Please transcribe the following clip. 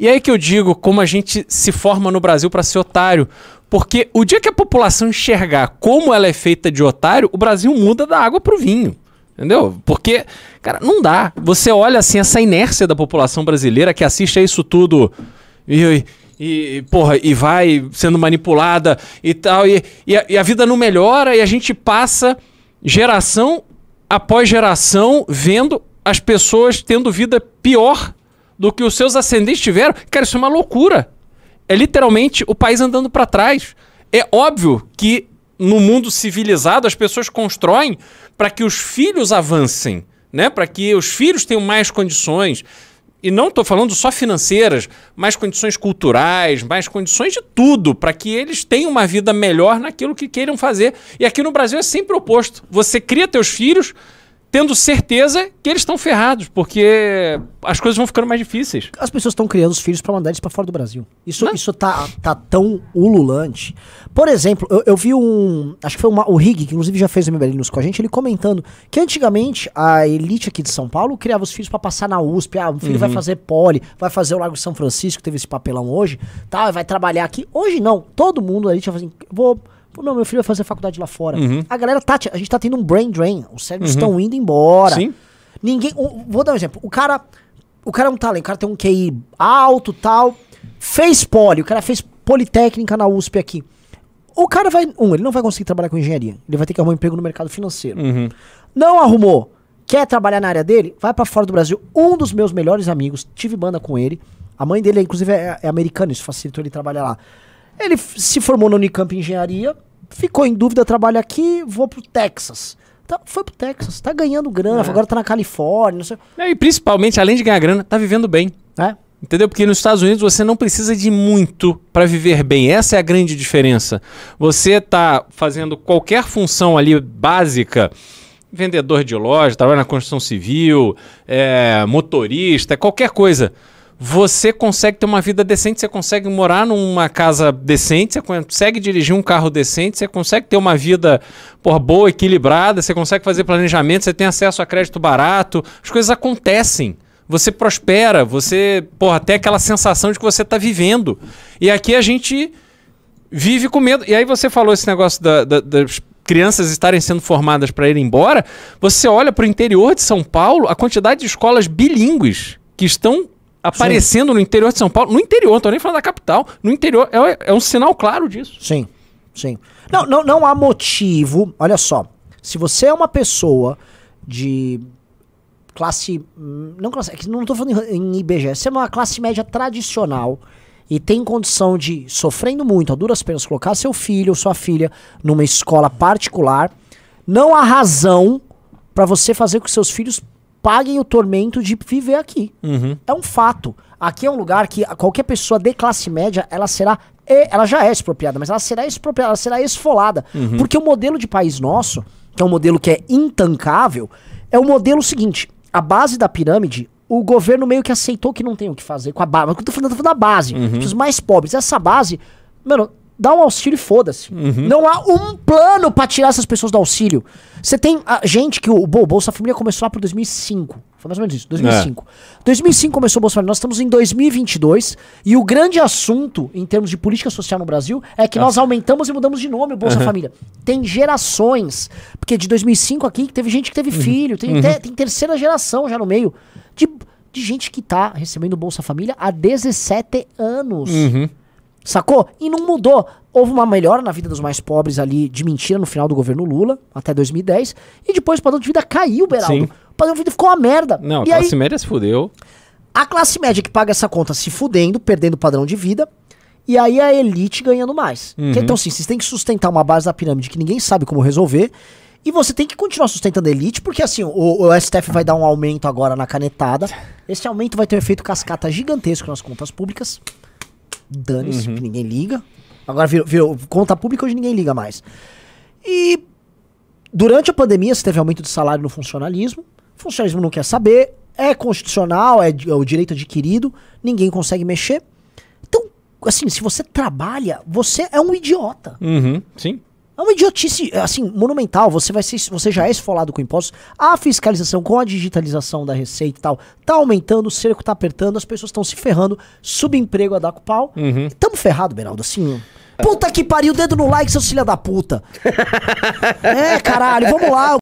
E aí que eu digo como a gente se forma no Brasil para ser otário. Porque o dia que a população enxergar como ela é feita de otário, o Brasil muda da água para o vinho. Entendeu? Porque, cara, não dá. Você olha assim essa inércia da população brasileira que assiste a isso tudo e, e, e porra, e vai sendo manipulada e tal, e, e a, e a vida não melhora e a gente passa geração após geração vendo as pessoas tendo vida pior do que os seus ascendentes tiveram, cara, isso é uma loucura. É literalmente o país andando para trás. É óbvio que no mundo civilizado as pessoas constroem para que os filhos avancem, né? Para que os filhos tenham mais condições. E não estou falando só financeiras, mais condições culturais, mais condições de tudo, para que eles tenham uma vida melhor naquilo que queiram fazer. E aqui no Brasil é sempre o oposto. Você cria teus filhos tendo certeza que eles estão ferrados, porque as coisas vão ficando mais difíceis. As pessoas estão criando os filhos para mandar eles para fora do Brasil. Isso, Não. isso tá, tá tão ululante. Por exemplo, eu, eu vi um. Acho que foi uma, o Rig, que inclusive já fez o MBL News com a gente, ele comentando que antigamente a elite aqui de São Paulo criava os filhos para passar na USP. Ah, o filho uhum. vai fazer poli, vai fazer o Lago São Francisco, teve esse papelão hoje, tá, vai trabalhar aqui. Hoje não. Todo mundo ali tinha fazendo. Vou Pô, não, meu filho vai fazer faculdade lá fora. Uhum. A galera tá. A gente tá tendo um brain drain. Os cérebros uhum. estão indo embora. Sim. Ninguém. Um, vou dar um exemplo. O cara. O cara é um talento, o cara tem um QI alto tal. Fez poli, o cara fez politécnica na USP aqui. O cara vai. Um, ele não vai conseguir trabalhar com engenharia. Ele vai ter que arrumar um emprego no mercado financeiro. Uhum. Não arrumou. Quer trabalhar na área dele? Vai para fora do Brasil. Um dos meus melhores amigos, tive banda com ele. A mãe dele, inclusive, é, é americana, isso facilitou ele trabalhar lá. Ele se formou na Unicamp Engenharia, ficou em dúvida, trabalha aqui, vou pro Texas. Tá, foi pro Texas, tá ganhando grana, é. agora tá na Califórnia, não sei. É, e principalmente, além de ganhar grana, tá vivendo bem. É. Entendeu? Porque nos Estados Unidos você não precisa de muito para viver bem. Essa é a grande diferença. Você está fazendo qualquer função ali básica, vendedor de loja, trabalha na construção civil, é, motorista, qualquer coisa você consegue ter uma vida decente, você consegue morar numa casa decente, você consegue dirigir um carro decente, você consegue ter uma vida porra, boa, equilibrada, você consegue fazer planejamento, você tem acesso a crédito barato, as coisas acontecem. Você prospera, você, porra, tem aquela sensação de que você está vivendo. E aqui a gente vive com medo. E aí você falou esse negócio da, da, das crianças estarem sendo formadas para ir embora. Você olha para o interior de São Paulo, a quantidade de escolas bilíngues que estão aparecendo sim. no interior de São Paulo, no interior, não tô nem falando da capital, no interior, é, é um sinal claro disso. Sim, sim. Não, não, não há motivo, olha só, se você é uma pessoa de classe, não classe, é não tô falando em IBGE, se é uma classe média tradicional e tem condição de, sofrendo muito, a duras penas, colocar seu filho ou sua filha numa escola particular, não há razão para você fazer com que seus filhos paguem o tormento de viver aqui. Uhum. É um fato. Aqui é um lugar que qualquer pessoa de classe média, ela será. Ela já é expropriada, mas ela será expropriada, ela será esfolada. Uhum. Porque o modelo de país nosso, que é um modelo que é intancável, é o modelo seguinte: a base da pirâmide, o governo meio que aceitou que não tem o que fazer com a base. Mas eu falando, tô falando da base, uhum. os mais pobres. Essa base, mano, dá um auxílio e foda-se. Uhum. Não há um plano para tirar essas pessoas do auxílio. Você tem a ah, gente que o, o Bolsa Família começou lá por 2005. Foi mais ou menos isso, 2005. É. 2005 começou o Bolsa Família. Nós estamos em 2022 e o grande assunto em termos de política social no Brasil é que é. nós aumentamos e mudamos de nome o Bolsa uhum. Família. Tem gerações, porque de 2005 aqui teve gente que teve uhum. filho, tem, uhum. tem terceira geração já no meio de, de gente que tá recebendo Bolsa Família há 17 anos. Uhum. Sacou? E não mudou. Houve uma melhora na vida dos mais pobres ali de mentira no final do governo Lula, até 2010. E depois o padrão de vida caiu, Beraldo. Sim. O padrão de vida ficou uma merda. Não, a classe aí, média se fudeu. A classe média que paga essa conta se fudendo, perdendo o padrão de vida. E aí a elite ganhando mais. Uhum. então, sim, vocês têm que sustentar uma base da pirâmide que ninguém sabe como resolver. E você tem que continuar sustentando a elite, porque assim, o, o, STF vai dar um aumento agora na canetada. Esse aumento vai ter um efeito cascata gigantesco nas contas públicas dane-se, uhum. ninguém liga. Agora virou, virou, conta pública hoje ninguém liga mais. E durante a pandemia você teve aumento de salário no funcionalismo. O funcionalismo não quer saber, é constitucional, é, é o direito adquirido, ninguém consegue mexer. Então, assim, se você trabalha, você é um idiota. Uhum, sim. É uma idiotice, é, assim, monumental. Você, vai ser, você já é esfolado com impostos. A fiscalização com a digitalização da receita e tal tá aumentando, o cerco tá apertando, as pessoas estão se ferrando, subemprego a dar com pau. Uhum. tamo ferrado, Beraldo, assim. Puta que pariu, dedo no like, seu filha da puta. é, caralho, vamos lá.